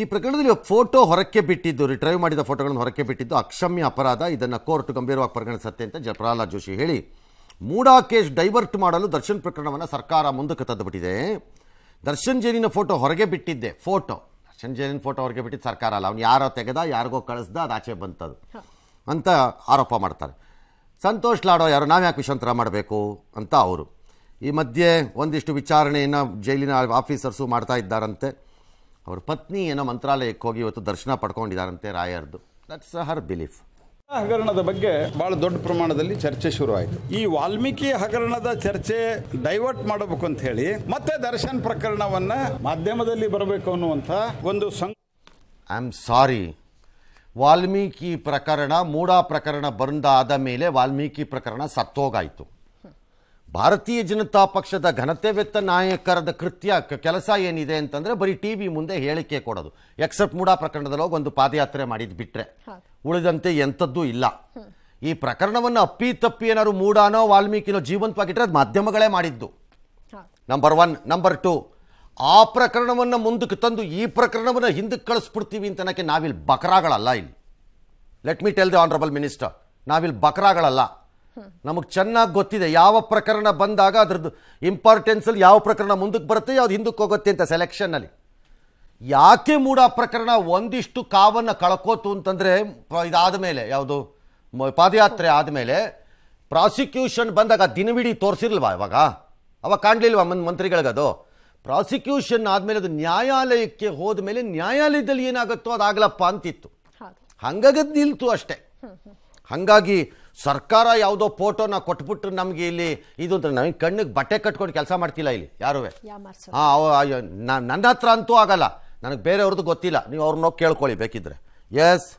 ಈ ಪ್ರಕರಣದಲ್ಲಿ ಫೋಟೋ ಹೊರಕ್ಕೆ ಬಿಟ್ಟಿದ್ದು ರಿಟ್ರೈವ್ ಮಾಡಿದ ಫೋಟೋಗಳನ್ನು ಹೊರಕ್ಕೆ ಬಿಟ್ಟಿದ್ದು ಅಕ್ಷಮ್ಯ ಅಪರಾಧ ಇದನ್ನು ಕೋರ್ಟ್ ಗಂಭೀರವಾಗಿ ಪರಿಗಣಿಸುತ್ತೆ ಅಂತ ಪ್ರಹ್ಲಾದ್ ಜೋಶಿ ಹೇಳಿ ಮೂಡಾ ಕೇಸ್ ಡೈವರ್ಟ್ ಮಾಡಲು ದರ್ಶನ್ ಪ್ರಕರಣವನ್ನು ಸರ್ಕಾರ ಮುಂದಕ್ಕೆ ತಂದುಬಿಟ್ಟಿದೆ ದರ್ಶನ್ ಜೈನಿನ ಫೋಟೋ ಹೊರಗೆ ಬಿಟ್ಟಿದ್ದೆ ಫೋಟೋ ದರ್ಶನ್ ಜೈನಿನ ಫೋಟೋ ಹೊರಗೆ ಬಿಟ್ಟಿದ್ದು ಸರ್ಕಾರ ಅಲ್ಲ ಅವ್ನು ಯಾರೋ ತೆಗೆದ ಯಾರಿಗೋ ಕಳಿಸ್ದ ಅದು ಆಚೆ ಬಂತದ್ದು ಅಂತ ಆರೋಪ ಮಾಡ್ತಾರೆ ಸಂತೋಷ್ ಲಾಡೋ ಯಾರು ನಾವು ಯಾಕೆ ವಿಷಂತರ ಮಾಡಬೇಕು ಅಂತ ಅವರು ಈ ಮಧ್ಯೆ ಒಂದಿಷ್ಟು ವಿಚಾರಣೆಯನ್ನು ಜೈಲಿನ ಆಫೀಸರ್ಸು ಮಾಡ್ತಾ ಇದ್ದಾರಂತೆ ಅವ್ರ ಪತ್ನಿ ಏನೋ ಮಂತ್ರಾಲಯಕ್ಕೆ ಹೋಗಿ ಇವತ್ತು ದರ್ಶನ ಪಡ್ಕೊಂಡಿದಾರಂತೆ ರಾಯರ್ದು ದಟ್ಸ್ ಹರ್ ಬಿಲೀಫ್ ಹಗರಣದ ಬಗ್ಗೆ ಬಹಳ ದೊಡ್ಡ ಪ್ರಮಾಣದಲ್ಲಿ ಚರ್ಚೆ ಶುರುವಾಯಿತು ಈ ವಾಲ್ಮೀಕಿ ಹಗರಣದ ಚರ್ಚೆ ಡೈವರ್ಟ್ ಮಾಡಬೇಕು ಅಂತ ಹೇಳಿ ಮತ್ತೆ ದರ್ಶನ್ ಪ್ರಕರಣವನ್ನ ಮಾಧ್ಯಮದಲ್ಲಿ ಬರಬೇಕು ಅನ್ನುವಂಥ ಒಂದು ಸಂಘ ಐ ಆಮ್ ಸಾರಿ ವಾಲ್ಮೀಕಿ ಪ್ರಕರಣ ಮೂಡಾ ಪ್ರಕರಣ ಬಂದಾದ ಮೇಲೆ ವಾಲ್ಮೀಕಿ ಪ್ರಕರಣ ಸತ್ತೋಗಾಯಿತು ಭಾರತೀಯ ಜನತಾ ಪಕ್ಷದ ಘನತೆ ವೆತ್ತ ನಾಯಕರದ ಕೃತ್ಯ ಕೆಲಸ ಏನಿದೆ ಅಂತಂದರೆ ಬರೀ ಟಿ ವಿ ಮುಂದೆ ಹೇಳಿಕೆ ಕೊಡೋದು ಎಕ್ಸೆಪ್ಟ್ ಮೂಡಾ ಪ್ರಕರಣದಲ್ಲಿ ಹೋಗಿ ಒಂದು ಪಾದಯಾತ್ರೆ ಮಾಡಿದ್ದು ಬಿಟ್ಟರೆ ಉಳಿದಂತೆ ಎಂಥದ್ದು ಇಲ್ಲ ಈ ಪ್ರಕರಣವನ್ನು ಅಪ್ಪಿ ತಪ್ಪಿ ಏನಾದ್ರು ಮೂಡಾನೋ ವಾಲ್ಮೀಕಿನೋ ಜೀವಂತವಾಗಿಟ್ರೆ ಅದು ಮಾಧ್ಯಮಗಳೇ ಮಾಡಿದ್ದು ನಂಬರ್ ಒನ್ ನಂಬರ್ ಟು ಆ ಪ್ರಕರಣವನ್ನು ಮುಂದಕ್ಕೆ ತಂದು ಈ ಪ್ರಕರಣವನ್ನು ಹಿಂದಕ್ಕೆ ಕಳಿಸ್ಬಿಡ್ತೀವಿ ಅಂತನಕ್ಕೆ ನಾವಿಲ್ಲಿ ಬಕರಾಗಳಲ್ಲ ಇಲ್ಲಿ let me tell the honourable minister ನಾವಿಲ್ಲಿ ಬಕರಾಗಳಲ್ಲ ನಮಗೆ ಚೆನ್ನಾಗಿ ಗೊತ್ತಿದೆ ಯಾವ ಪ್ರಕರಣ ಬಂದಾಗ ಅದ್ರದ್ದು ಇಂಪಾರ್ಟೆನ್ಸಲ್ಲಿ ಯಾವ ಪ್ರಕರಣ ಮುಂದಕ್ಕೆ ಬರುತ್ತೆ ಯಾವ್ದು ಹಿಂದಕ್ಕೆ ಹೋಗುತ್ತೆ ಅಂತ ಸೆಲೆಕ್ಷನ್ನಲ್ಲಿ ಯಾಕೆ ಮೂಡ ಪ್ರಕರಣ ಒಂದಿಷ್ಟು ಕಾವನ್ನು ಕಳ್ಕೋತು ಅಂತಂದರೆ ಇದಾದ ಮೇಲೆ ಯಾವುದು ಪಾದಯಾತ್ರೆ ಆದಮೇಲೆ ಪ್ರಾಸಿಕ್ಯೂಷನ್ ಬಂದಾಗ ದಿನವಿಡೀ ತೋರಿಸಿರ್ಲ್ವಾ ಇವಾಗ ಅವಾಗ ಕಾಣಲಿಲ್ವಾ ಮನ್ ಮಂತ್ರಿಗಳಿಗದು ಪ್ರಾಸಿಕ್ಯೂಷನ್ ಆದಮೇಲೆ ಅದು ನ್ಯಾಯಾಲಯಕ್ಕೆ ಹೋದ ಮೇಲೆ ನ್ಯಾಯಾಲಯದಲ್ಲಿ ಏನಾಗುತ್ತೋ ಅದಾಗಲಪ್ಪ ಅಂತಿತ್ತು ಹಂಗಾಗದ್ ನಿಲ್ತು ಅಷ್ಟೇ ಹಂಗಾಗಿ ಸರ್ಕಾರ ಯಾವುದೋ ಫೋಟೋನ ಕೊಟ್ಬಿಟ್ಟು ನಮಗೆ ಇಲ್ಲಿ ಇದು ಅಂದ್ರೆ ನಮಗೆ ಕಣ್ಣಿಗೆ ಬಟ್ಟೆ ಕಟ್ಕೊಂಡು ಕೆಲಸ ಮಾಡ್ತಿಲ್ಲ ಇಲ್ಲಿ ಯಾರೂ ನನ್ನ ಹತ್ರ ಅಂತೂ ಆಗಲ್ಲ ನನಗೆ ಬೇರೆಯವ್ರದ್ದು ಗೊತ್ತಿಲ್ಲ ನೀವು ಅವ್ರನ್ನೋಗಿ ಕೇಳ್ಕೊಳ್ಳಿ ಬೇಕಿದ್ರೆ ಎಸ್